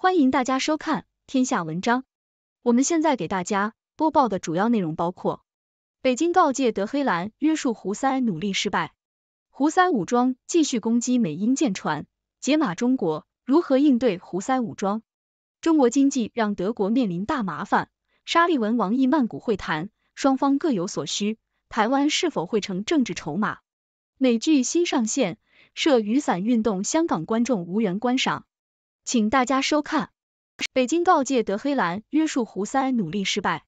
欢迎大家收看天下文章。我们现在给大家播报的主要内容包括：北京告诫德黑兰约束胡塞努力失败，胡塞武装继续攻击美英舰船；解码中国如何应对胡塞武装；中国经济让德国面临大麻烦；沙利文王毅曼谷会谈，双方各有所需；台湾是否会成政治筹码？美剧新上线，设雨伞运动，香港观众无缘观赏。请大家收看。北京告诫德黑兰约束胡塞努力失败，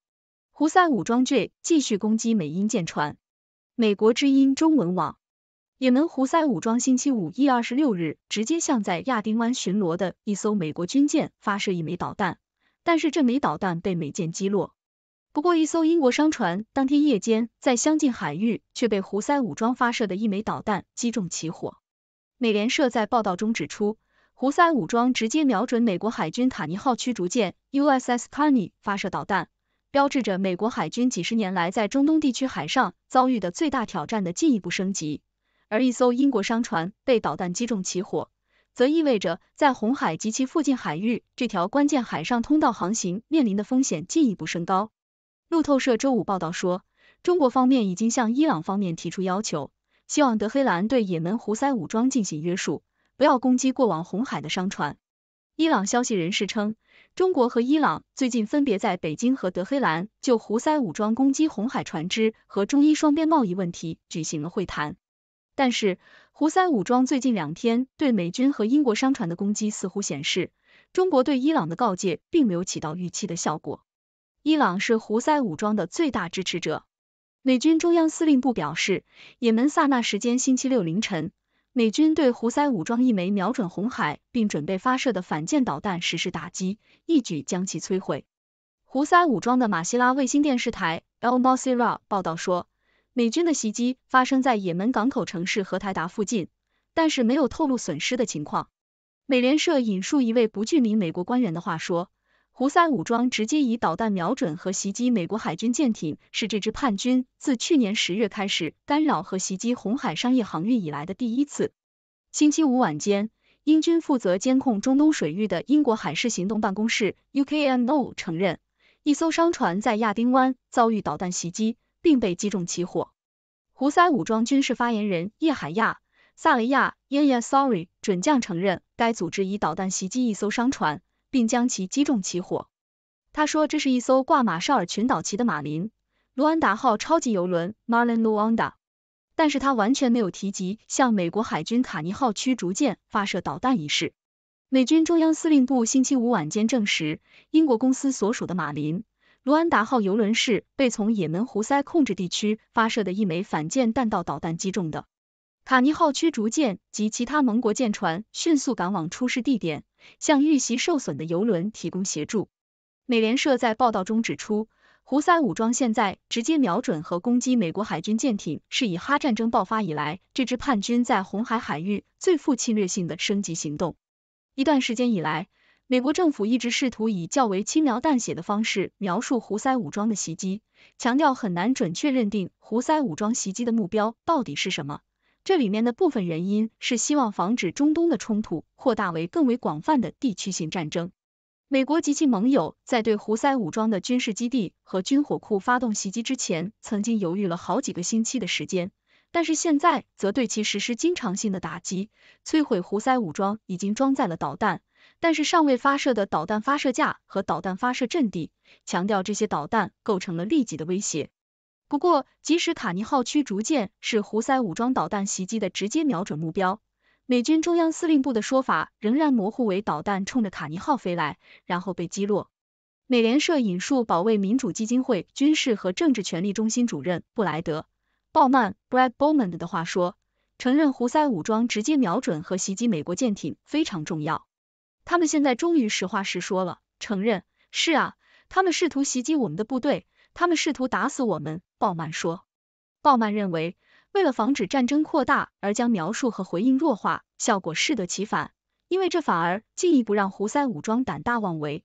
胡塞武装 J 继续攻击美英舰船。美国之音中文网：也门胡塞武装星期五一月二十六日直接向在亚丁湾巡逻的一艘美国军舰发射一枚导弹，但是这枚导弹被美舰击落。不过，一艘英国商船当天夜间在相近海域却被胡塞武装发射的一枚导弹击中起火。美联社在报道中指出。胡塞武装直接瞄准美国海军卡尼号驱逐舰 USS Carney 发射导弹，标志着美国海军几十年来在中东地区海上遭遇的最大挑战的进一步升级。而一艘英国商船被导弹击中起火，则意味着在红海及其附近海域这条关键海上通道航行面临的风险进一步升高。路透社周五报道说，中国方面已经向伊朗方面提出要求，希望德黑兰对也门胡塞武装进行约束。不要攻击过往红海的商船。伊朗消息人士称，中国和伊朗最近分别在北京和德黑兰就胡塞武装攻击红海船只和中伊双边贸易问题举行了会谈。但是，胡塞武装最近两天对美军和英国商船的攻击似乎显示，中国对伊朗的告诫并没有起到预期的效果。伊朗是胡塞武装的最大支持者。美军中央司令部表示，也门萨那时间星期六凌晨。美军对胡塞武装一枚瞄准红海并准备发射的反舰导弹实施打击，一举将其摧毁。胡塞武装的马希拉卫星电视台 e l m o s y i r a 报道说，美军的袭击发生在也门港口城市荷台达附近，但是没有透露损失的情况。美联社引述一位不具名美国官员的话说。胡塞武装直接以导弹瞄准和袭击美国海军舰艇，是这支叛军自去年十月开始干扰和袭击红海商业航运以来的第一次。星期五晚间，英军负责监控中东水域的英国海事行动办公室 （UKMO） 承认，一艘商船在亚丁湾遭遇导弹袭击，并被击中起火。胡塞武装军事发言人叶海亚·萨雷亚 y a y a s o r r y 准将承认，该组织以导弹袭击一艘商船。并将其击中起火。他说，这是一艘挂马绍尔群岛旗的马林卢安达号超级游轮 （Marlin Luanda），但是他完全没有提及向美国海军卡尼号驱逐舰发射导弹一事。美军中央司令部星期五晚间证实，英国公司所属的马林卢安达号游轮是被从也门胡塞控制地区发射的一枚反舰弹道导弹击中的。卡尼号驱逐舰及其他盟国舰船迅速赶往出事地点。向遇袭受损的油轮提供协助。美联社在报道中指出，胡塞武装现在直接瞄准和攻击美国海军舰艇，是以哈战争爆发以来这支叛军在红海海域最富侵略性的升级行动。一段时间以来，美国政府一直试图以较为轻描淡写的方式描述胡塞武装的袭击，强调很难准确认定胡塞武装袭击的目标到底是什么。这里面的部分原因是希望防止中东的冲突扩大为更为广泛的地区性战争。美国及其盟友在对胡塞武装的军事基地和军火库发动袭击之前，曾经犹豫了好几个星期的时间，但是现在则对其实施经常性的打击，摧毁胡塞武装已经装载了导弹，但是尚未发射的导弹发射架和导弹发射阵地，强调这些导弹构成了立即的威胁。不过，即使卡尼号驱逐舰是胡塞武装导弹袭击的直接瞄准目标，美军中央司令部的说法仍然模糊，为导弹冲着卡尼号飞来，然后被击落。美联社引述保卫民主基金会军事和政治权力中心主任布莱德·鲍曼 （Brad Bowman） 的话说：“承认胡塞武装直接瞄准和袭击美国舰艇非常重要。他们现在终于实话实说了，承认是啊，他们试图袭击我们的部队。”他们试图打死我们，鲍曼说。鲍曼认为，为了防止战争扩大而将描述和回应弱化，效果适得其反，因为这反而进一步让胡塞武装胆大妄为。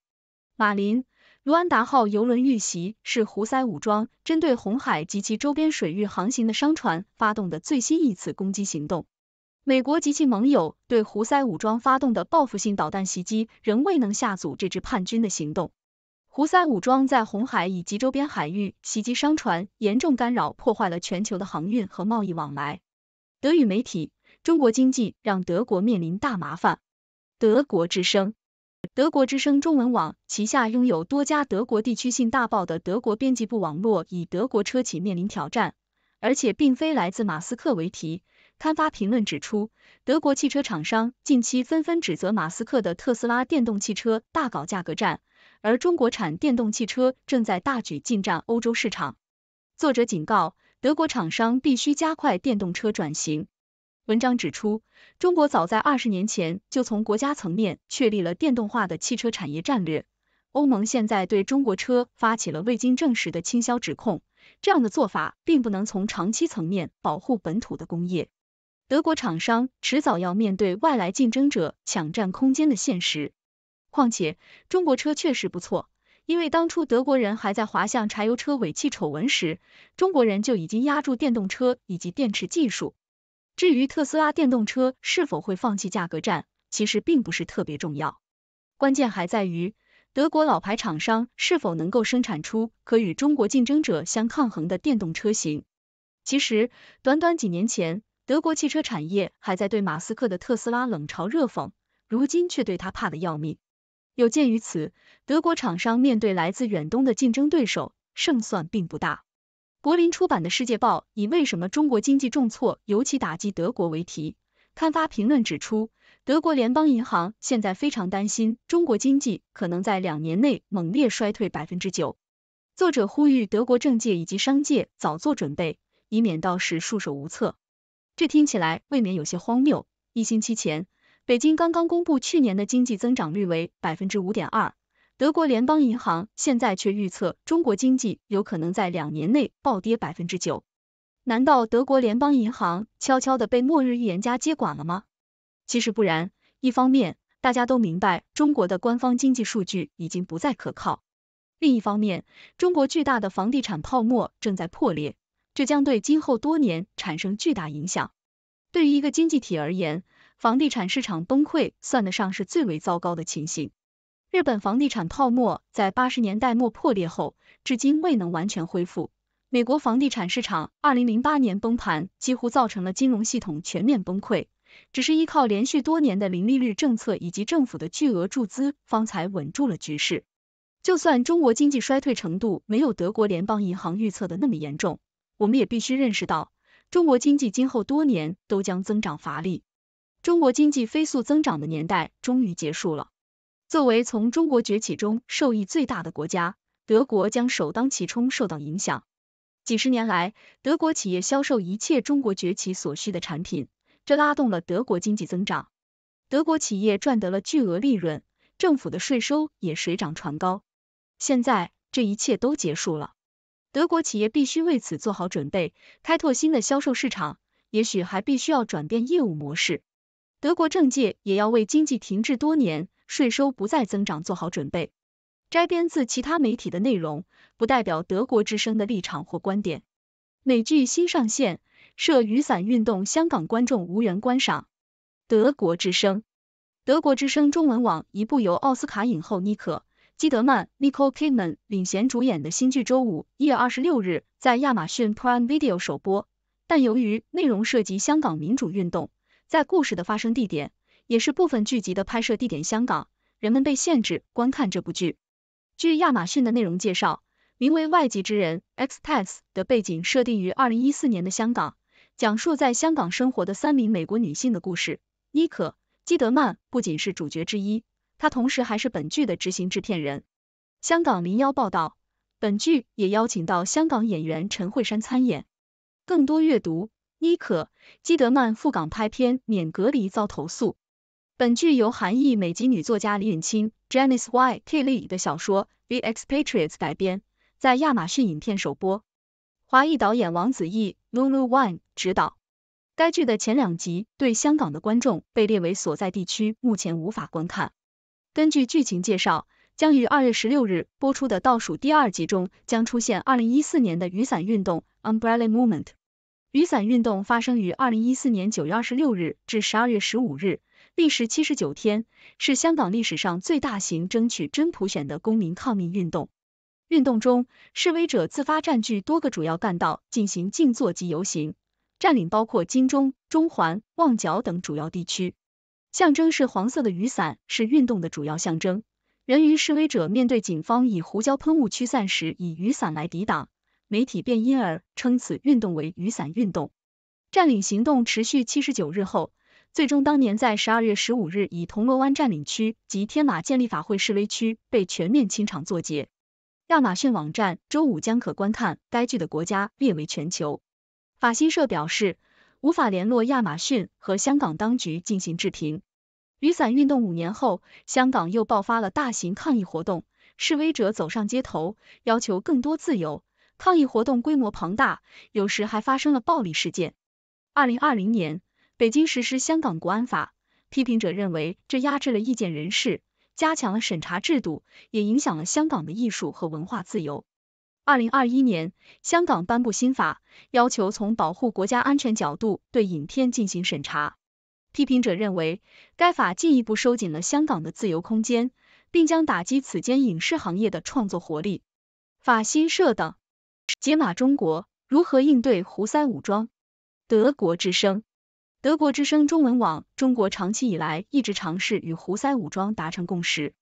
马林卢安达号油轮遇袭是胡塞武装针对红海及其周边水域航行的商船发动的最新一次攻击行动。美国及其盟友对胡塞武装发动的报复性导弹袭击仍未能吓阻这支叛军的行动。胡塞武装在红海以及周边海域袭击商船，严重干扰破坏了全球的航运和贸易往来。德语媒体《中国经济》让德国面临大麻烦。德国之声、德国之声中文网旗下拥有多家德国地区性大报的德国编辑部网络以“德国车企面临挑战，而且并非来自马斯克”为题刊发评论，指出德国汽车厂商近期纷纷指责马斯克的特斯拉电动汽车大搞价格战。而中国产电动汽车正在大举进占欧洲市场。作者警告，德国厂商必须加快电动车转型。文章指出，中国早在二十年前就从国家层面确立了电动化的汽车产业战略。欧盟现在对中国车发起了未经证实的倾销指控，这样的做法并不能从长期层面保护本土的工业。德国厂商迟早要面对外来竞争者抢占空间的现实。况且中国车确实不错，因为当初德国人还在滑向柴油车尾气丑闻时，中国人就已经压住电动车以及电池技术。至于特斯拉电动车是否会放弃价格战，其实并不是特别重要，关键还在于德国老牌厂商是否能够生产出可与中国竞争者相抗衡的电动车型。其实，短短几年前，德国汽车产业还在对马斯克的特斯拉冷嘲热讽，如今却对他怕得要命。有鉴于此，德国厂商面对来自远东的竞争对手，胜算并不大。柏林出版的《世界报》以“为什么中国经济重挫，尤其打击德国”为题，刊发评论指出，德国联邦银行现在非常担心中国经济可能在两年内猛烈衰退百分之九。作者呼吁德国政界以及商界早做准备，以免到时束手无策。这听起来未免有些荒谬。一星期前。北京刚刚公布去年的经济增长率为百分之五点二，德国联邦银行现在却预测中国经济有可能在两年内暴跌百分之九。难道德国联邦银行悄悄的被末日预言家接管了吗？其实不然，一方面大家都明白中国的官方经济数据已经不再可靠，另一方面中国巨大的房地产泡沫正在破裂，这将对今后多年产生巨大影响。对于一个经济体而言，房地产市场崩溃算得上是最为糟糕的情形。日本房地产泡沫在八十年代末破裂后，至今未能完全恢复。美国房地产市场二零零八年崩盘，几乎造成了金融系统全面崩溃，只是依靠连续多年的零利率政策以及政府的巨额注资，方才稳住了局势。就算中国经济衰退程度没有德国联邦银行预测的那么严重，我们也必须认识到，中国经济今后多年都将增长乏力。中国经济飞速增长的年代终于结束了。作为从中国崛起中受益最大的国家，德国将首当其冲受到影响。几十年来，德国企业销售一切中国崛起所需的产品，这拉动了德国经济增长。德国企业赚得了巨额利润，政府的税收也水涨船高。现在这一切都结束了，德国企业必须为此做好准备，开拓新的销售市场，也许还必须要转变业务模式。德国政界也要为经济停滞多年、税收不再增长做好准备。摘编自其他媒体的内容，不代表德国之声的立场或观点。美剧新上线，涉雨伞运动，香港观众无缘观赏。德国之声，德国之声中文网一部由奥斯卡影后妮可基德曼 Nicole Kidman 领衔主演的新剧，周五一月二十六日在亚马逊 Prime Video 首播，但由于内容涉及香港民主运动。在故事的发生地点，也是部分剧集的拍摄地点，香港，人们被限制观看这部剧。据亚马逊的内容介绍，名为《外籍之人 x t e s t 的背景设定于二零一四年的香港，讲述在香港生活的三名美国女性的故事。妮可·基德曼不仅是主角之一，她同时还是本剧的执行制片人。香港零幺报道，本剧也邀请到香港演员陈慧珊参演。更多阅读。伊可·基德曼赴港拍片免隔离遭投诉。本剧由韩裔美籍女作家李允清 （Janice Y. K. l e y 的小说《VX Patriots》改编，在亚马逊影片首播。华裔导演王子异 l u l u Wang） 执导。该剧的前两集对香港的观众被列为所在地区目前无法观看。根据剧情介绍，将于二月十六日播出的倒数第二集中将出现二零一四年的雨伞运动 （Umbrella Movement）。雨伞运动发生于二零一四年九月二十六日至十二月十五日，历时七十九天，是香港历史上最大型争取真普选的公民抗命运动。运动中，示威者自发占据多个主要干道进行静坐及游行，占领包括金钟、中环、旺角等主要地区。象征是黄色的雨伞是运动的主要象征，源于示威者面对警方以胡椒喷雾驱散时，以雨伞来抵挡。媒体便因而称此运动为“雨伞运动”。占领行动持续七十九日后，最终当年在十二月十五日以铜锣湾占领区及天马建立法会示威区被全面清场作结。亚马逊网站周五将可观看该剧的国家列为全球。法新社表示，无法联络亚马逊和香港当局进行置评。雨伞运动五年后，香港又爆发了大型抗议活动，示威者走上街头，要求更多自由。抗议活动规模庞大，有时还发生了暴力事件。二零二零年，北京实施香港国安法，批评者认为这压制了意见人士，加强了审查制度，也影响了香港的艺术和文化自由。二零二一年，香港颁布新法，要求从保护国家安全角度对影片进行审查，批评者认为该法进一步收紧了香港的自由空间，并将打击此间影视行业的创作活力。法新社等。解码中国如何应对胡塞武装？德国之声，德国之声中文网。中国长期以来一直尝试与胡塞武装达成共识，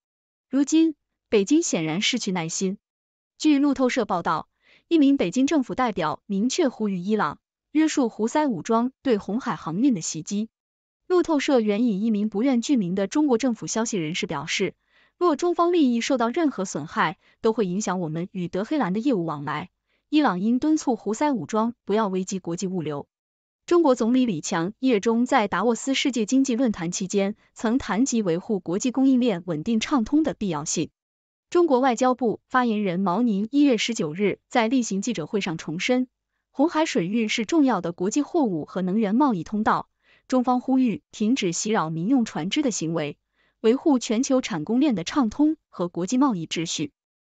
如今北京显然失去耐心。据路透社报道，一名北京政府代表明确呼吁伊朗约束胡塞武装对红海航运的袭击。路透社援引一名不愿具名的中国政府消息人士表示，若中方利益受到任何损害，都会影响我们与德黑兰的业务往来。伊朗应敦促胡塞武装不要危及国际物流。中国总理李强一月中在达沃斯世界经济论坛期间曾谈及维护国际供应链稳定畅通的必要性。中国外交部发言人毛宁一月十九日在例行记者会上重申，红海水域是重要的国际货物和能源贸易通道，中方呼吁停止袭扰民用船只的行为，维护全球产供链的畅通和国际贸易秩序。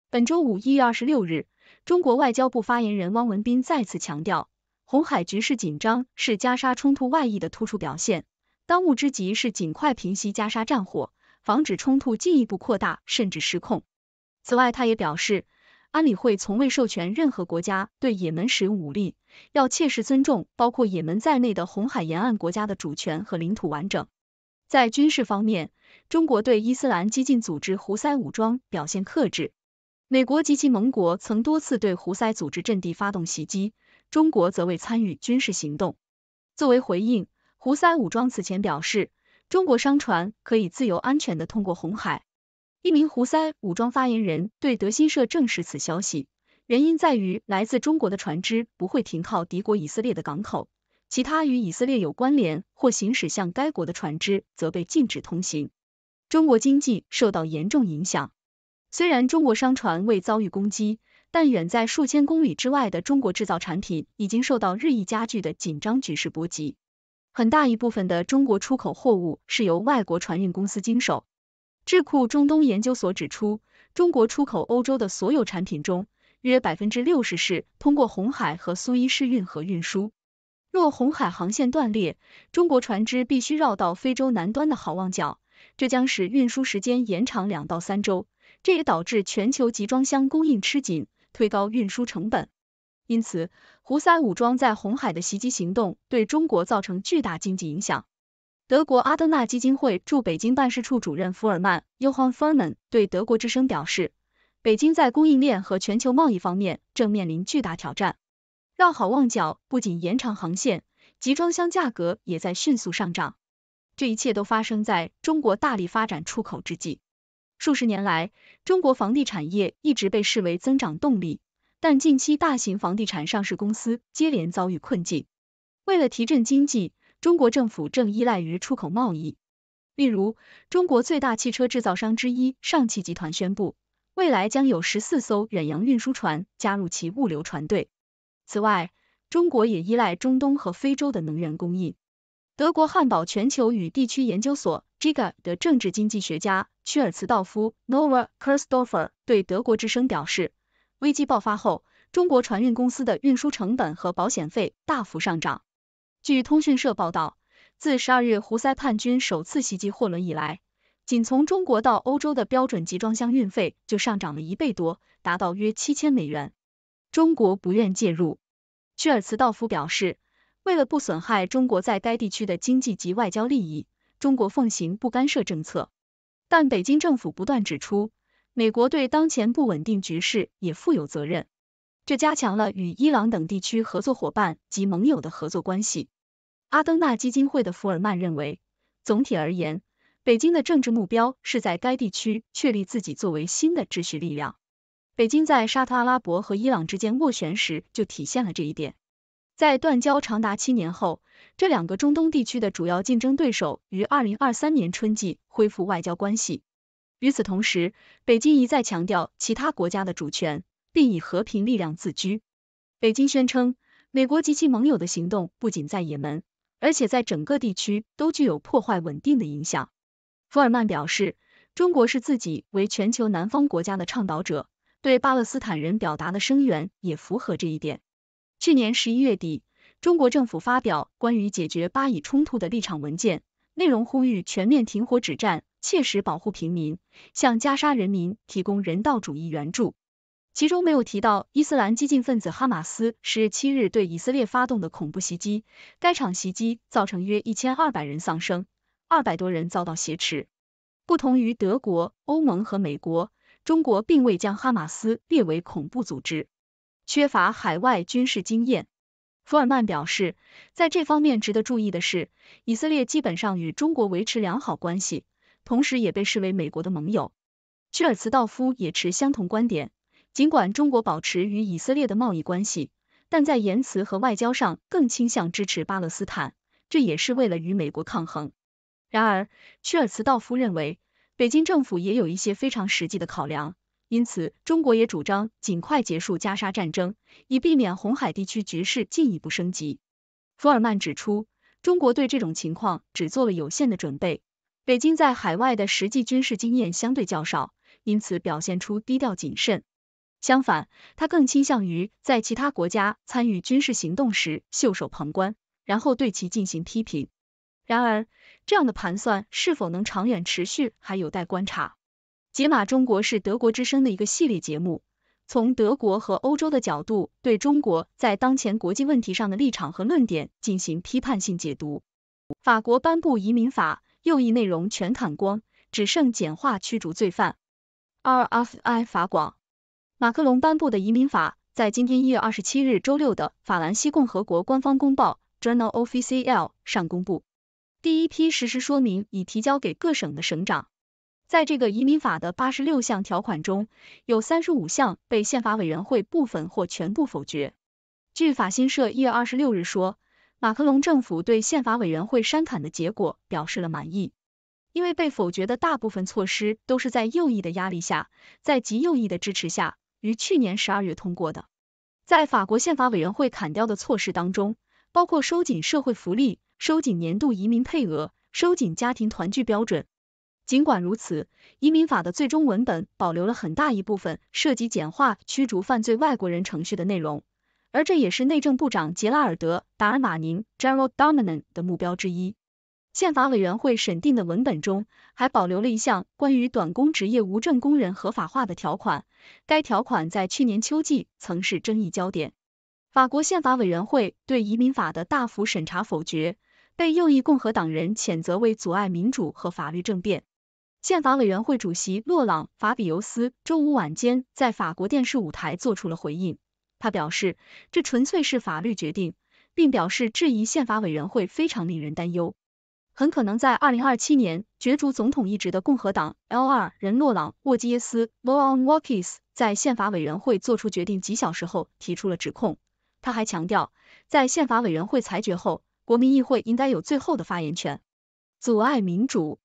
本周五一月二十六日。中国外交部发言人汪文斌再次强调，红海局势紧张是加沙冲突外溢的突出表现，当务之急是尽快平息加沙战火，防止冲突进一步扩大甚至失控。此外，他也表示，安理会从未授权任何国家对也门使用武力，要切实尊重包括也门在内的红海沿岸国家的主权和领土完整。在军事方面，中国对伊斯兰激进组织胡塞武装表现克制。美国及其盟国曾多次对胡塞组织阵地发动袭击，中国则未参与军事行动。作为回应，胡塞武装此前表示，中国商船可以自由安全的通过红海。一名胡塞武装发言人对德新社证实此消息，原因在于来自中国的船只不会停靠敌国以色列的港口，其他与以色列有关联或行驶向该国的船只则被禁止通行。中国经济受到严重影响。虽然中国商船未遭遇攻击，但远在数千公里之外的中国制造产品已经受到日益加剧的紧张局势波及。很大一部分的中国出口货物是由外国船运公司经手。智库中东研究所指出，中国出口欧洲的所有产品中，约百分之六十是通过红海和苏伊士运河运输。若红海航线断裂，中国船只必须绕到非洲南端的好望角，这将使运输时间延长两到三周。这也导致全球集装箱供应吃紧，推高运输成本。因此，胡塞武装在红海的袭击行动对中国造成巨大经济影响。德国阿登纳基金会驻北京办事处主任福尔曼 a n n f e r m a n 对德国之声表示：“北京在供应链和全球贸易方面正面临巨大挑战。绕好望角不仅延长航线，集装箱价格也在迅速上涨。这一切都发生在中国大力发展出口之际。”数十年来，中国房地产业一直被视为增长动力，但近期大型房地产上市公司接连遭遇困境。为了提振经济，中国政府正依赖于出口贸易。例如，中国最大汽车制造商之一上汽集团宣布，未来将有十四艘远洋运输船加入其物流船队。此外，中国也依赖中东和非洲的能源供应。德国汉堡全球与地区研究所 Giga 的政治经济学家屈尔茨道夫 n o v a k u r s d o f e r 对德国之声表示，危机爆发后，中国船运公司的运输成本和保险费大幅上涨。据通讯社报道，自十二月胡塞叛军首次袭击货轮以来，仅从中国到欧洲的标准集装箱运费就上涨了一倍多，达到约七千美元。中国不愿介入，屈尔茨道夫表示。为了不损害中国在该地区的经济及外交利益，中国奉行不干涉政策。但北京政府不断指出，美国对当前不稳定局势也负有责任，这加强了与伊朗等地区合作伙伴及盟友的合作关系。阿登纳基金会的福尔曼认为，总体而言，北京的政治目标是在该地区确立自己作为新的秩序力量。北京在沙特阿拉伯和伊朗之间斡旋时就体现了这一点。在断交长达七年后，这两个中东地区的主要竞争对手于2023年春季恢复外交关系。与此同时，北京一再强调其他国家的主权，并以和平力量自居。北京宣称，美国及其盟友的行动不仅在也门，而且在整个地区都具有破坏稳定的影响。福尔曼表示，中国是自己为全球南方国家的倡导者，对巴勒斯坦人表达的声援也符合这一点。去年十一月底，中国政府发表关于解决巴以冲突的立场文件，内容呼吁全面停火止战，切实保护平民，向加沙人民提供人道主义援助。其中没有提到伊斯兰激进分子哈马斯十七日对以色列发动的恐怖袭击，该场袭击造成约一千二百人丧生，二百多人遭到挟持。不同于德国、欧盟和美国，中国并未将哈马斯列为恐怖组织。缺乏海外军事经验，福尔曼表示，在这方面值得注意的是，以色列基本上与中国维持良好关系，同时也被视为美国的盟友。屈尔茨道夫也持相同观点，尽管中国保持与以色列的贸易关系，但在言辞和外交上更倾向支持巴勒斯坦，这也是为了与美国抗衡。然而，屈尔茨道夫认为，北京政府也有一些非常实际的考量。因此，中国也主张尽快结束加沙战争，以避免红海地区局势进一步升级。福尔曼指出，中国对这种情况只做了有限的准备，北京在海外的实际军事经验相对较少，因此表现出低调谨慎。相反，他更倾向于在其他国家参与军事行动时袖手旁观，然后对其进行批评。然而，这样的盘算是否能长远持续，还有待观察。解码中国是德国之声的一个系列节目，从德国和欧洲的角度对中国在当前国际问题上的立场和论点进行批判性解读。法国颁布移民法，右翼内容全砍光，只剩简化驱逐罪犯。RFI 法广，马克龙颁布的移民法在今天一月二十七日周六的法兰西共和国官方公报 Journal of C L 上公布，第一批实施说明已提交给各省的省长。在这个移民法的八十六项条款中，有三十五项被宪法委员会部分或全部否决。据法新社一月二十六日说，马克龙政府对宪法委员会删砍的结果表示了满意，因为被否决的大部分措施都是在右翼的压力下，在极右翼的支持下于去年十二月通过的。在法国宪法委员会砍掉的措施当中，包括收紧社会福利、收紧年度移民配额、收紧家庭团聚标准。尽管如此，移民法的最终文本保留了很大一部分涉及简化驱逐犯罪外国人程序的内容，而这也是内政部长杰拉尔德·达尔马宁 （Gerald d a m a n a n 的目标之一。宪法委员会审定的文本中还保留了一项关于短工职业无证工人合法化的条款，该条款在去年秋季曾是争议焦点。法国宪法委员会对移民法的大幅审查否决，被右翼共和党人谴责为阻碍民主和法律政变。宪法委员会主席洛朗·法比尤斯周五晚间在法国电视舞台做出了回应。他表示，这纯粹是法律决定，并表示质疑宪法委员会非常令人担忧。很可能在二零二七年角逐总统一职的共和党 L2 人洛朗·沃基耶斯 （Loan w a k i s 在宪法委员会做出决定几小时后提出了指控。他还强调，在宪法委员会裁决后，国民议会应该有最后的发言权，阻碍民主。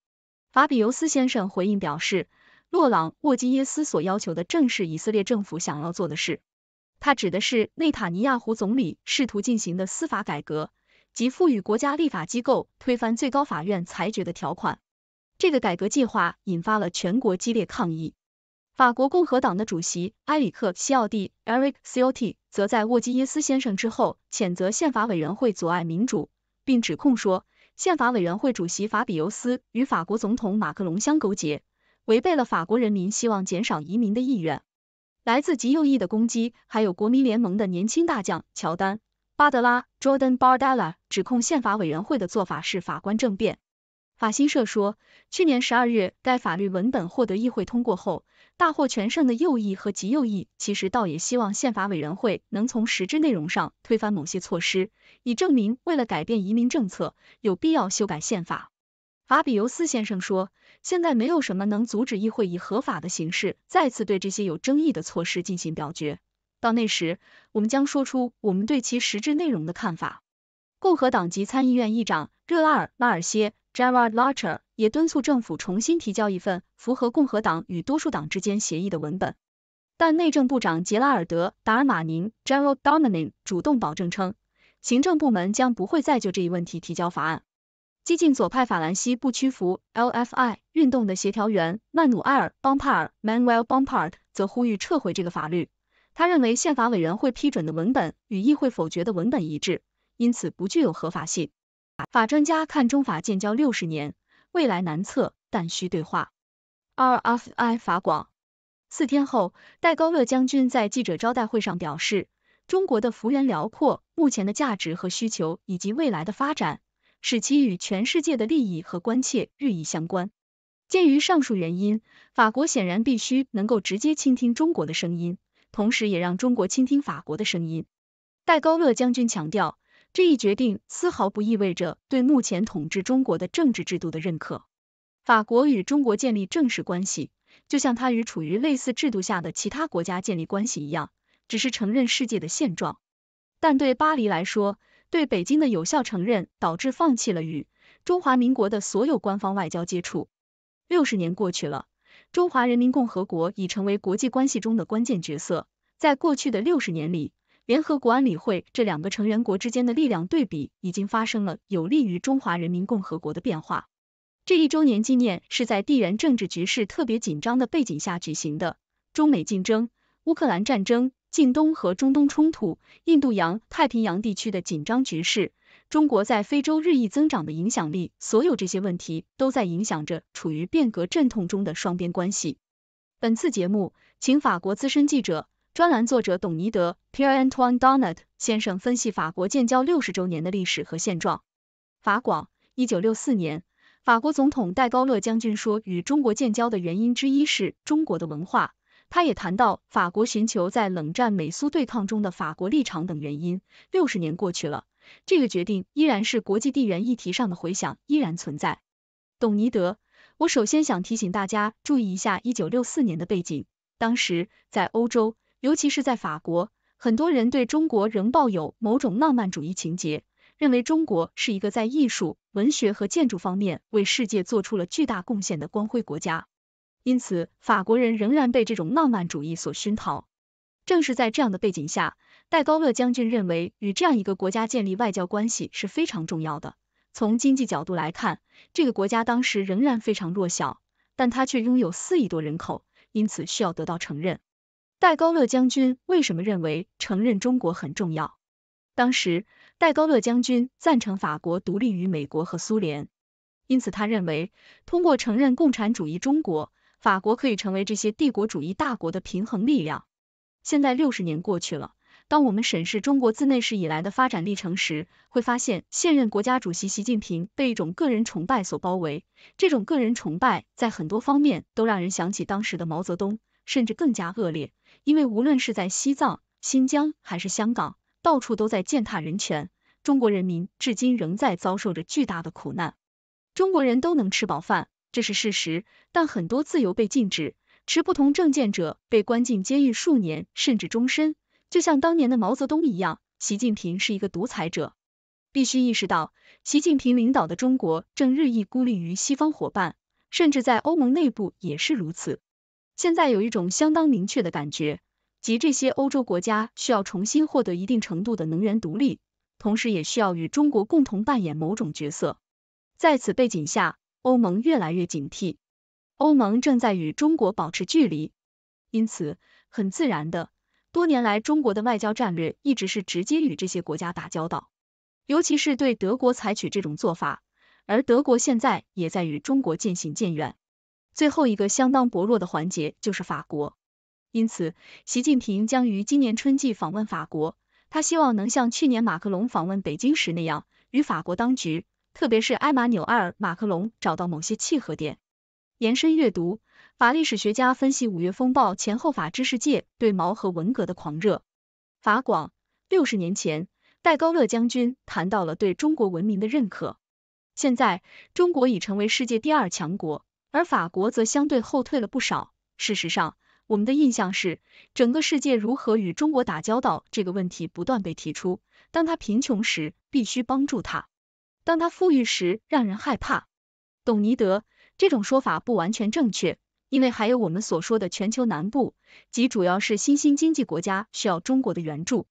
法比尤斯先生回应表示，洛朗·沃基耶斯所要求的正是以色列政府想要做的事。他指的是内塔尼亚胡总理试图进行的司法改革及赋予国家立法机构推翻最高法院裁决的条款。这个改革计划引发了全国激烈抗议。法国共和党的主席埃里克·西奥蒂 e r i c Ciot） 则在沃基耶斯先生之后谴责宪法委员会阻碍民主，并指控说。宪法委员会主席法比尤斯与法国总统马克龙相勾结，违背了法国人民希望减少移民的意愿。来自极右翼的攻击，还有国民联盟的年轻大将乔丹巴德拉 （Jordan Bardella） 指控宪法委员会的做法是法官政变。法新社说，去年十二月该法律文本获得议会通过后，大获全胜的右翼和极右翼其实倒也希望宪法委员会能从实质内容上推翻某些措施，以证明为了改变移民政策有必要修改宪法。法比尤斯先生说：“现在没有什么能阻止议会以合法的形式再次对这些有争议的措施进行表决。到那时，我们将说出我们对其实质内容的看法。”共和党籍参议院议长热拉尔·拉尔歇。Gerald Larcher 也敦促政府重新提交一份符合共和党与多数党之间协议的文本，但内政部长杰拉尔德·达尔马宁 （Gerald d o n m a n i n 主动保证称，行政部门将不会再就这一问题提交法案。激进左派法兰西不屈服 （LFI） 运动的协调员曼努埃尔·邦帕尔 （Manuel b o n p a r d 则呼吁撤回这个法律，他认为宪法委员会批准的文本与议会否决的文本一致，因此不具有合法性。法专家看中法建交六十年，未来难测，但需对话。RFI 法广。四天后，戴高乐将军在记者招待会上表示，中国的幅员辽阔，目前的价值和需求，以及未来的发展，使其与全世界的利益和关切日益相关。鉴于上述原因，法国显然必须能够直接倾听中国的声音，同时也让中国倾听法国的声音。戴高乐将军强调。这一决定丝毫不意味着对目前统治中国的政治制度的认可。法国与中国建立正式关系，就像它与处于类似制度下的其他国家建立关系一样，只是承认世界的现状。但对巴黎来说，对北京的有效承认导致放弃了与中华民国的所有官方外交接触。六十年过去了，中华人民共和国已成为国际关系中的关键角色。在过去的六十年里，联合国安理会这两个成员国之间的力量对比已经发生了有利于中华人民共和国的变化。这一周年纪念是在地缘政治局势特别紧张的背景下举行的。中美竞争、乌克兰战争、近东和中东冲突、印度洋太平洋地区的紧张局势、中国在非洲日益增长的影响力，所有这些问题都在影响着处于变革阵痛中的双边关系。本次节目，请法国资深记者。专栏作者董尼德 Pierre Antoine d o n a t 先生分析法国建交六十周年的历史和现状。法广，一九六四年，法国总统戴高乐将军说，与中国建交的原因之一是中国的文化。他也谈到法国寻求在冷战美苏对抗中的法国立场等原因。六十年过去了，这个决定依然是国际地缘议题上的回响依然存在。董尼德，我首先想提醒大家注意一下一九六四年的背景，当时在欧洲。尤其是在法国，很多人对中国仍抱有某种浪漫主义情结，认为中国是一个在艺术、文学和建筑方面为世界做出了巨大贡献的光辉国家。因此，法国人仍然被这种浪漫主义所熏陶。正是在这样的背景下，戴高乐将军认为与这样一个国家建立外交关系是非常重要的。从经济角度来看，这个国家当时仍然非常弱小，但它却拥有四亿多人口，因此需要得到承认。戴高乐将军为什么认为承认中国很重要？当时，戴高乐将军赞成法国独立于美国和苏联，因此他认为通过承认共产主义中国，法国可以成为这些帝国主义大国的平衡力量。现在六十年过去了，当我们审视中国自内事以来的发展历程时，会发现现任国家主席习近平被一种个人崇拜所包围，这种个人崇拜在很多方面都让人想起当时的毛泽东，甚至更加恶劣。因为无论是在西藏、新疆还是香港，到处都在践踏人权，中国人民至今仍在遭受着巨大的苦难。中国人都能吃饱饭，这是事实，但很多自由被禁止，持不同政见者被关进监狱数年甚至终身，就像当年的毛泽东一样。习近平是一个独裁者，必须意识到，习近平领导的中国正日益孤立于西方伙伴，甚至在欧盟内部也是如此。现在有一种相当明确的感觉，即这些欧洲国家需要重新获得一定程度的能源独立，同时也需要与中国共同扮演某种角色。在此背景下，欧盟越来越警惕，欧盟正在与中国保持距离。因此，很自然的，多年来中国的外交战略一直是直接与这些国家打交道，尤其是对德国采取这种做法，而德国现在也在与中国渐行渐远。最后一个相当薄弱的环节就是法国，因此，习近平将于今年春季访问法国。他希望能像去年马克龙访问北京时那样，与法国当局，特别是埃马纽埃尔·马克龙，找到某些契合点。延伸阅读：法历史学家分析五月风暴前后法知识界对毛和文革的狂热。法广六十年前，戴高乐将军谈到了对中国文明的认可。现在，中国已成为世界第二强国。而法国则相对后退了不少。事实上，我们的印象是，整个世界如何与中国打交道这个问题不断被提出。当他贫穷时，必须帮助他；当他富裕时，让人害怕。董尼德，这种说法不完全正确，因为还有我们所说的全球南部，即主要是新兴经济国家需要中国的援助。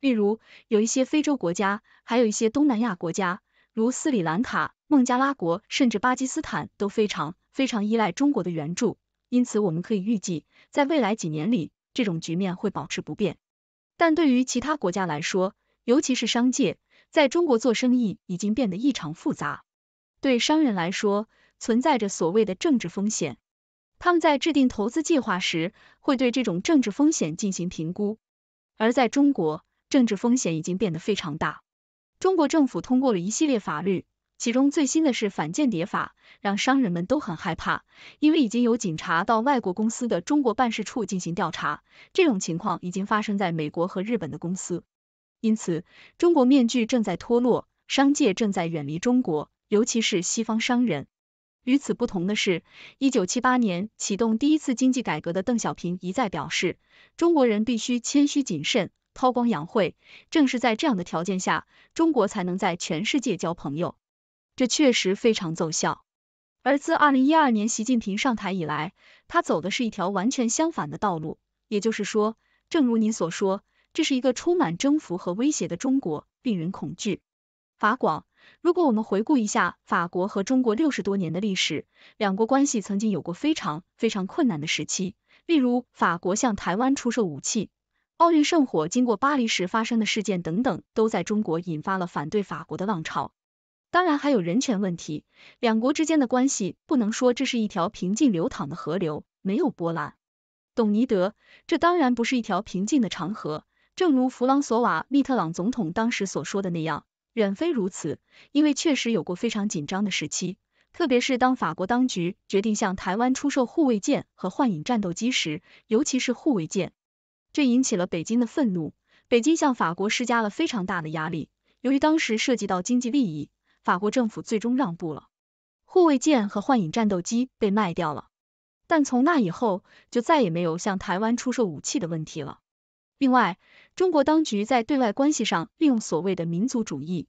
例如，有一些非洲国家，还有一些东南亚国家，如斯里兰卡、孟加拉国，甚至巴基斯坦都非常。非常依赖中国的援助，因此我们可以预计，在未来几年里，这种局面会保持不变。但对于其他国家来说，尤其是商界，在中国做生意已经变得异常复杂。对商人来说，存在着所谓的政治风险。他们在制定投资计划时，会对这种政治风险进行评估。而在中国，政治风险已经变得非常大。中国政府通过了一系列法律。其中最新的是反间谍法，让商人们都很害怕，因为已经有警察到外国公司的中国办事处进行调查，这种情况已经发生在美国和日本的公司。因此，中国面具正在脱落，商界正在远离中国，尤其是西方商人。与此不同的是，一九七八年启动第一次经济改革的邓小平一再表示，中国人必须谦虚谨慎，韬光养晦。正是在这样的条件下，中国才能在全世界交朋友。这确实非常奏效。而自二零一二年习近平上台以来，他走的是一条完全相反的道路。也就是说，正如您所说，这是一个充满征服和威胁的中国，令人恐惧。法广，如果我们回顾一下法国和中国六十多年的历史，两国关系曾经有过非常非常困难的时期，例如法国向台湾出售武器、奥运圣火经过巴黎时发生的事件等等，都在中国引发了反对法国的浪潮。当然还有人权问题，两国之间的关系不能说这是一条平静流淌的河流，没有波澜。董尼德，这当然不是一条平静的长河，正如弗朗索瓦密特朗总统当时所说的那样，远非如此，因为确实有过非常紧张的时期，特别是当法国当局决定向台湾出售护卫舰和幻影战斗机时，尤其是护卫舰，这引起了北京的愤怒，北京向法国施加了非常大的压力，由于当时涉及到经济利益。法国政府最终让步了，护卫舰和幻影战斗机被卖掉了，但从那以后就再也没有向台湾出售武器的问题了。另外，中国当局在对外关系上利用所谓的民族主义，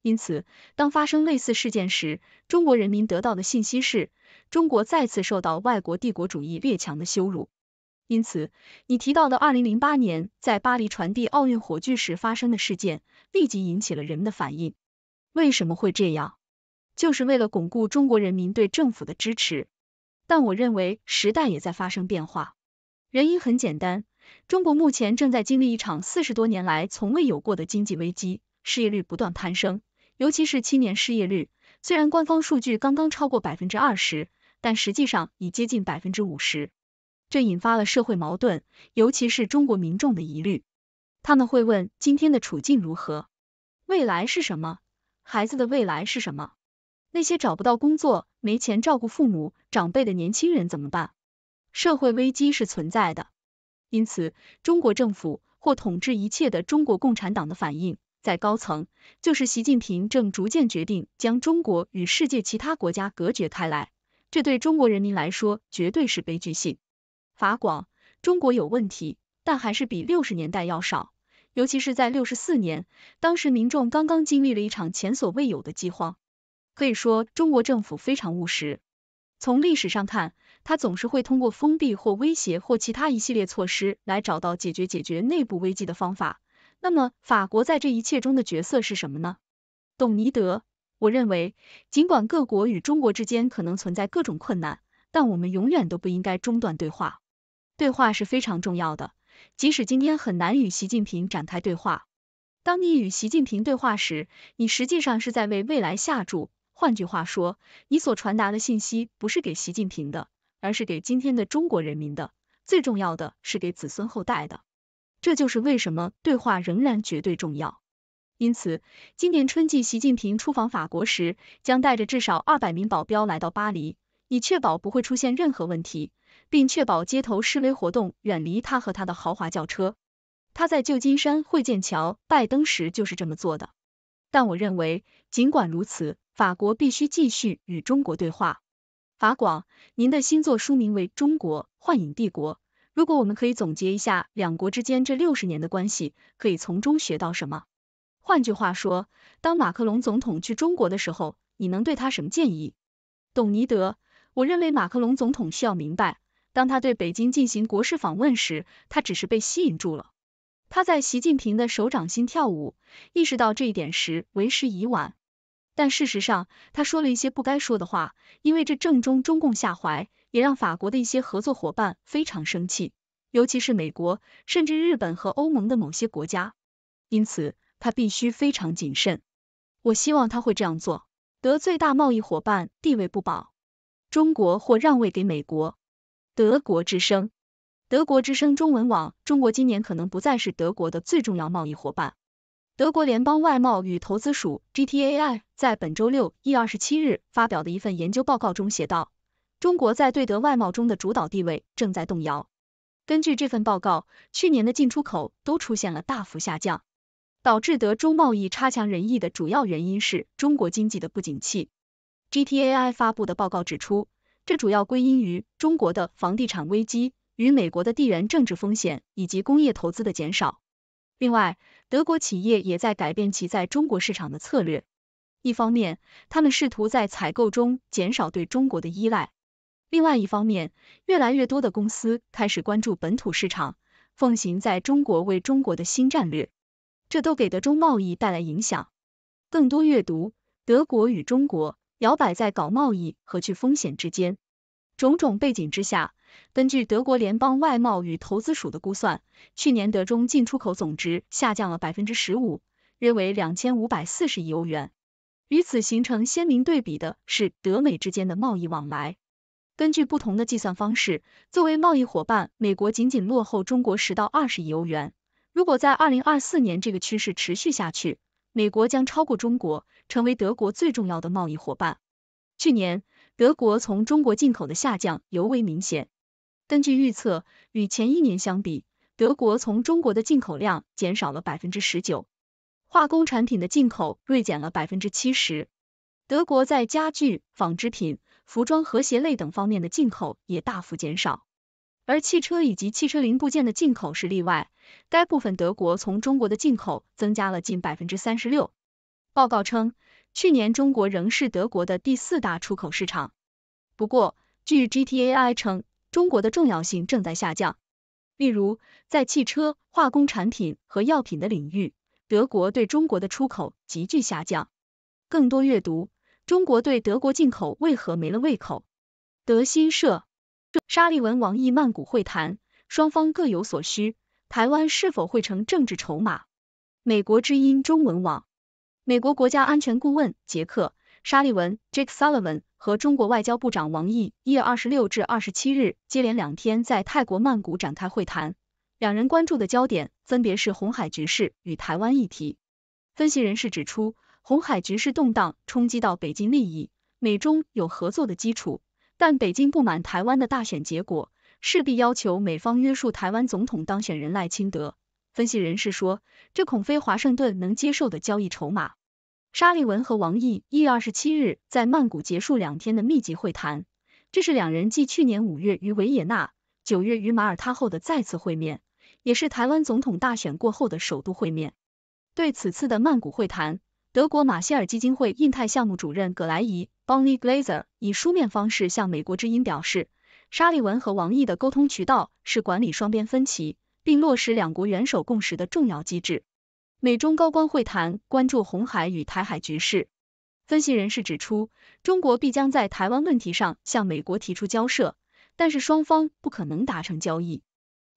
因此当发生类似事件时，中国人民得到的信息是，中国再次受到外国帝国主义列强的羞辱。因此，你提到的2008年在巴黎传递奥运火炬时发生的事件，立即引起了人们的反应。为什么会这样？就是为了巩固中国人民对政府的支持。但我认为时代也在发生变化。原因很简单，中国目前正在经历一场四十多年来从未有过的经济危机，失业率不断攀升，尤其是青年失业率。虽然官方数据刚刚超过百分之二十，但实际上已接近百分之五十。这引发了社会矛盾，尤其是中国民众的疑虑。他们会问今天的处境如何？未来是什么？孩子的未来是什么？那些找不到工作、没钱照顾父母、长辈的年轻人怎么办？社会危机是存在的，因此中国政府或统治一切的中国共产党的反应，在高层就是习近平正逐渐决定将中国与世界其他国家隔绝开来，这对中国人民来说绝对是悲剧性。法广，中国有问题，但还是比六十年代要少。尤其是在六十四年，当时民众刚刚经历了一场前所未有的饥荒，可以说中国政府非常务实。从历史上看，他总是会通过封闭或威胁或其他一系列措施来找到解决解决内部危机的方法。那么法国在这一切中的角色是什么呢？董尼德，我认为，尽管各国与中国之间可能存在各种困难，但我们永远都不应该中断对话，对话是非常重要的。即使今天很难与习近平展开对话，当你与习近平对话时，你实际上是在为未来下注。换句话说，你所传达的信息不是给习近平的，而是给今天的中国人民的，最重要的是给子孙后代的。这就是为什么对话仍然绝对重要。因此，今年春季习近平出访法国时，将带着至少二百名保镖来到巴黎，以确保不会出现任何问题。并确保街头示威活动远离他和他的豪华轿车。他在旧金山会见乔拜登时就是这么做的。但我认为，尽管如此，法国必须继续与中国对话。法广，您的新作书名为《中国幻影帝国》。如果我们可以总结一下两国之间这六十年的关系，可以从中学到什么？换句话说，当马克龙总统去中国的时候，你能对他什么建议？董尼德，我认为马克龙总统需要明白。当他对北京进行国事访问时，他只是被吸引住了。他在习近平的手掌心跳舞，意识到这一点时为时已晚。但事实上，他说了一些不该说的话，因为这正中中共下怀，也让法国的一些合作伙伴非常生气，尤其是美国，甚至日本和欧盟的某些国家。因此，他必须非常谨慎。我希望他会这样做，得罪大贸易伙伴，地位不保，中国或让位给美国。德国之声，德国之声中文网，中国今年可能不再是德国的最重要贸易伙伴。德国联邦外贸与投资署 （GTAI） 在本周六一月二十七日发表的一份研究报告中写道，中国在对德外贸中的主导地位正在动摇。根据这份报告，去年的进出口都出现了大幅下降，导致德中贸易差强人意的主要原因是中国经济的不景气。GTAI 发布的报告指出。这主要归因于中国的房地产危机、与美国的地缘政治风险以及工业投资的减少。另外，德国企业也在改变其在中国市场的策略。一方面，他们试图在采购中减少对中国的依赖；另外一方面，越来越多的公司开始关注本土市场，奉行在中国为中国的新战略。这都给德中贸易带来影响。更多阅读：德国与中国。摇摆在搞贸易和去风险之间。种种背景之下，根据德国联邦外贸与投资署的估算，去年德中进出口总值下降了百分之十五，约为两千五百四十亿欧元。与此形成鲜明对比的是，德美之间的贸易往来。根据不同的计算方式，作为贸易伙伴，美国仅仅落后中国十到二十亿欧元。如果在二零二四年这个趋势持续下去，美国将超过中国，成为德国最重要的贸易伙伴。去年，德国从中国进口的下降尤为明显。根据预测，与前一年相比，德国从中国的进口量减少了百分之十九，化工产品的进口锐减了百分之七十。德国在家具、纺织品、服装和鞋类等方面的进口也大幅减少，而汽车以及汽车零部件的进口是例外。该部分德国从中国的进口增加了近百分之三十六。报告称，去年中国仍是德国的第四大出口市场。不过，据 GTAI 称，中国的重要性正在下降。例如，在汽车、化工产品和药品的领域，德国对中国的出口急剧下降。更多阅读：中国对德国进口为何没了胃口？德新社。沙利文王毅曼谷会谈，双方各有所需。台湾是否会成政治筹码？美国之音中文网，美国国家安全顾问杰克·沙利文 （Jake Sullivan） 和中国外交部长王毅一月二十六至二十七日接连两天在泰国曼谷展开会谈，两人关注的焦点分别是红海局势与台湾议题。分析人士指出，红海局势动荡冲击到北京利益，美中有合作的基础，但北京不满台湾的大选结果。势必要求美方约束台湾总统当选人赖清德，分析人士说，这恐非华盛顿能接受的交易筹码。沙利文和王毅一月二十七日在曼谷结束两天的密集会谈，这是两人继去年五月与维也纳、九月与马耳他后的再次会面，也是台湾总统大选过后的首度会面。对此次的曼谷会谈，德国马歇尔基金会印太项目主任葛莱仪 b o n n i e Glaser） 以书面方式向美国之音表示。沙利文和王毅的沟通渠道是管理双边分歧并落实两国元首共识的重要机制。美中高官会谈关注红海与台海局势。分析人士指出，中国必将在台湾问题上向美国提出交涉，但是双方不可能达成交易。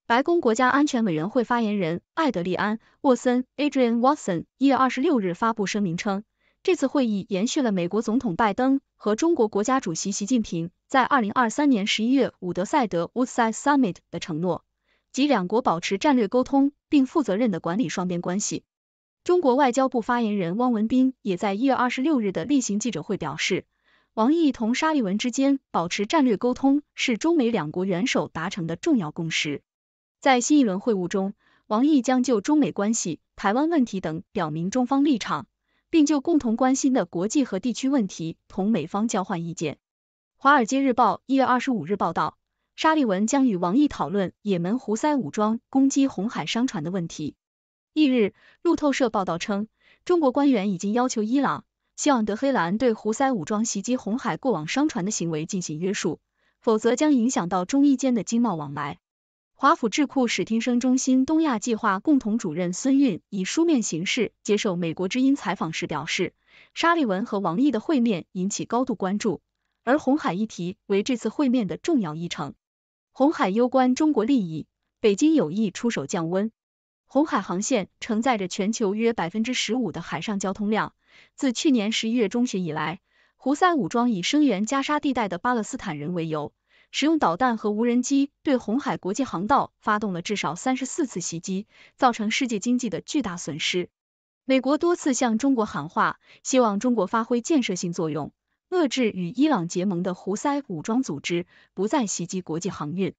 白宫国家安全委员会发言人艾德利安·沃森 （Adrian Watson） 一月二十六日发布声明称。这次会议延续了美国总统拜登和中国国家主席习近平在二零二三年十一月伍德赛德 （Woodside Summit） 的承诺，即两国保持战略沟通，并负责任的管理双边关系。中国外交部发言人汪文斌也在一月二十六日的例行记者会表示，王毅同沙利文之间保持战略沟通是中美两国元首达成的重要共识。在新一轮会晤中，王毅将就中美关系、台湾问题等表明中方立场。并就共同关心的国际和地区问题同美方交换意见。《华尔街日报》一月二十五日报道，沙利文将与王毅讨论也门胡塞武装攻击红海商船的问题。翌日，路透社报道称，中国官员已经要求伊朗，希望德黑兰对胡塞武装袭击红海过往商船的行为进行约束，否则将影响到中伊间的经贸往来。华府智库史汀生中心东亚计划共同主任孙运以书面形式接受美国之音采访时表示，沙利文和王毅的会面引起高度关注，而红海议题为这次会面的重要议程。红海攸关中国利益，北京有意出手降温。红海航线承载着全球约百分之十五的海上交通量，自去年十一月中旬以来，胡塞武装以声援加沙地带的巴勒斯坦人为由。使用导弹和无人机对红海国际航道发动了至少三十四次袭击，造成世界经济的巨大损失。美国多次向中国喊话，希望中国发挥建设性作用，遏制与伊朗结盟的胡塞武装组织不再袭击国际航运。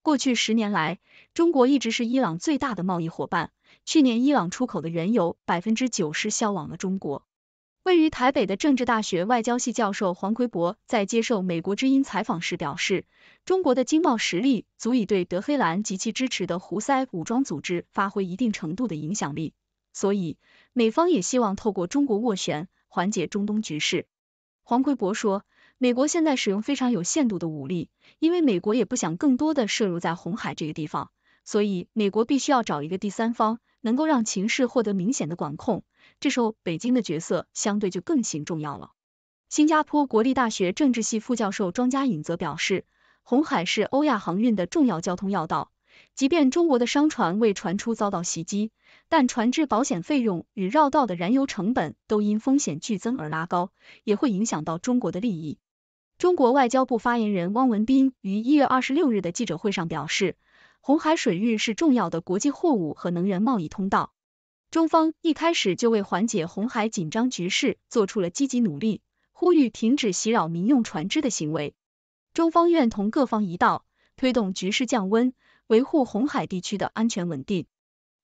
过去十年来，中国一直是伊朗最大的贸易伙伴，去年伊朗出口的原油百分之九十销往了中国。位于台北的政治大学外交系教授黄奎博在接受美国之音采访时表示，中国的经贸实力足以对德黑兰及其支持的胡塞武装组织发挥一定程度的影响力，所以美方也希望透过中国斡旋缓解中东局势。黄奎博说，美国现在使用非常有限度的武力，因为美国也不想更多的涉入在红海这个地方，所以美国必须要找一个第三方，能够让情势获得明显的管控。这时候，北京的角色相对就更显重要了。新加坡国立大学政治系副教授庄家颖则表示，红海是欧亚航运的重要交通要道，即便中国的商船未传出遭到袭击，但船只保险费用与绕道的燃油成本都因风险剧增而拉高，也会影响到中国的利益。中国外交部发言人汪文斌于一月二十六日的记者会上表示，红海水域是重要的国际货物和能源贸易通道。中方一开始就为缓解红海紧张局势做出了积极努力，呼吁停止袭扰民用船只的行为。中方愿同各方一道，推动局势降温，维护红海地区的安全稳定。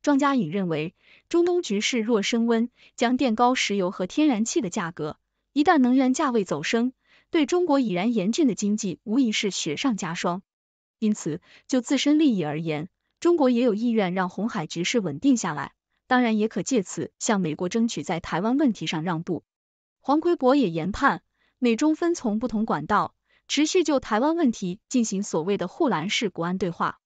庄家颖认为，中东局势若升温，将垫高石油和天然气的价格。一旦能源价位走升，对中国已然严峻的经济无疑是雪上加霜。因此，就自身利益而言，中国也有意愿让红海局势稳定下来。当然也可借此向美国争取在台湾问题上让步。黄奎博也研判，美中分从不同管道，持续就台湾问题进行所谓的护栏式国安对话。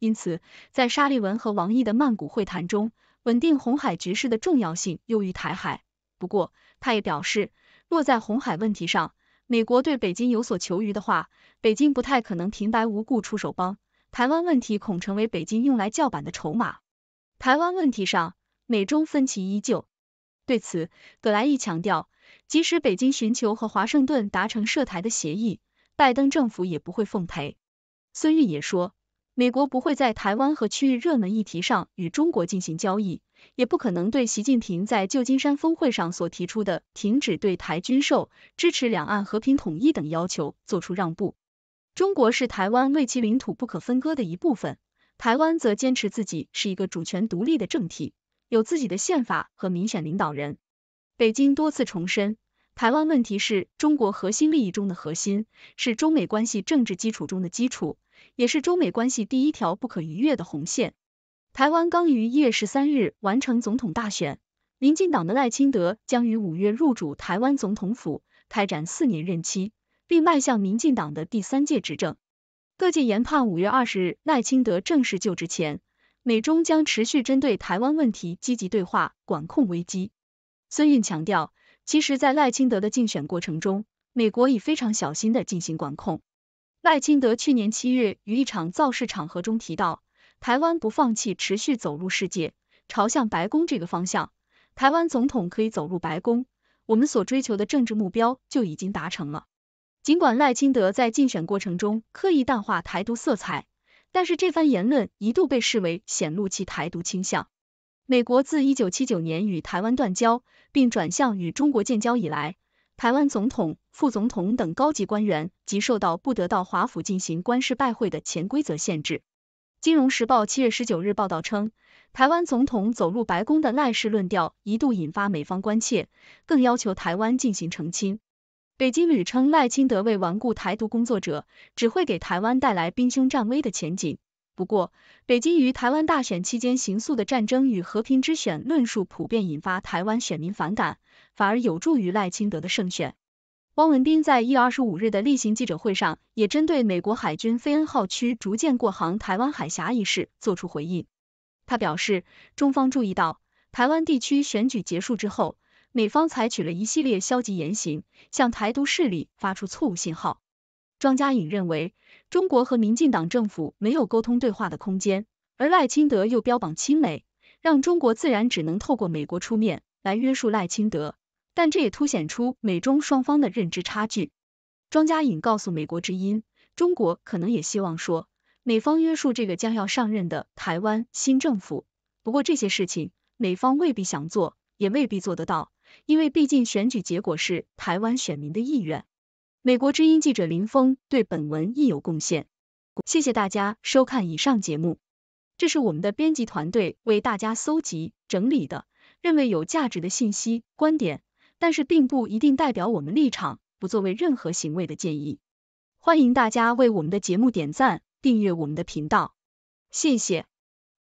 因此，在沙利文和王毅的曼谷会谈中，稳定红海局势的重要性优于台海。不过，他也表示，若在红海问题上，美国对北京有所求于的话，北京不太可能平白无故出手帮。台湾问题恐成为北京用来叫板的筹码。台湾问题上。美中分歧依旧，对此，葛莱义强调，即使北京寻求和华盛顿达成涉台的协议，拜登政府也不会奉陪。孙玉也说，美国不会在台湾和区域热门议题上与中国进行交易，也不可能对习近平在旧金山峰会上所提出的停止对台军售、支持两岸和平统一等要求做出让步。中国是台湾为其领土不可分割的一部分，台湾则坚持自己是一个主权独立的政体。有自己的宪法和民选领导人。北京多次重申，台湾问题是中国核心利益中的核心，是中美关系政治基础中的基础，也是中美关系第一条不可逾越的红线。台湾刚于一月十三日完成总统大选，民进党的赖清德将于五月入主台湾总统府，开展四年任期，并迈向民进党的第三届执政。各界研判，五月二十日赖清德正式就职前。美中将持续针对台湾问题积极对话，管控危机。孙运强调，其实，在赖清德的竞选过程中，美国已非常小心的进行管控。赖清德去年七月于一场造势场合中提到，台湾不放弃持续走入世界，朝向白宫这个方向，台湾总统可以走入白宫，我们所追求的政治目标就已经达成了。尽管赖清德在竞选过程中刻意淡化台独色彩。但是这番言论一度被视为显露其台独倾向。美国自一九七九年与台湾断交，并转向与中国建交以来，台湾总统、副总统等高级官员即受到不得到华府进行官事拜会的潜规则限制。《金融时报》七月十九日报道称，台湾总统走入白宫的赖氏论调一度引发美方关切，更要求台湾进行澄清。北京屡称赖清德为顽固台独工作者，只会给台湾带来兵凶战危的前景。不过，北京于台湾大选期间行诉的“战争与和平之选”论述，普遍引发台湾选民反感，反而有助于赖清德的胜选。汪文斌在一月二十五日的例行记者会上，也针对美国海军“菲恩号”驱逐舰过航台湾海峡一事作出回应。他表示，中方注意到台湾地区选举结束之后。美方采取了一系列消极言行，向台独势力发出错误信号。庄家颖认为，中国和民进党政府没有沟通对话的空间，而赖清德又标榜亲美，让中国自然只能透过美国出面来约束赖清德。但这也凸显出美中双方的认知差距。庄家颖告诉美国之音，中国可能也希望说美方约束这个将要上任的台湾新政府，不过这些事情美方未必想做，也未必做得到。因为毕竟选举结果是台湾选民的意愿。美国之音记者林峰对本文亦有贡献，谢谢大家收看以上节目。这是我们的编辑团队为大家搜集整理的，认为有价值的信息、观点，但是并不一定代表我们立场，不作为任何行为的建议。欢迎大家为我们的节目点赞、订阅我们的频道，谢谢。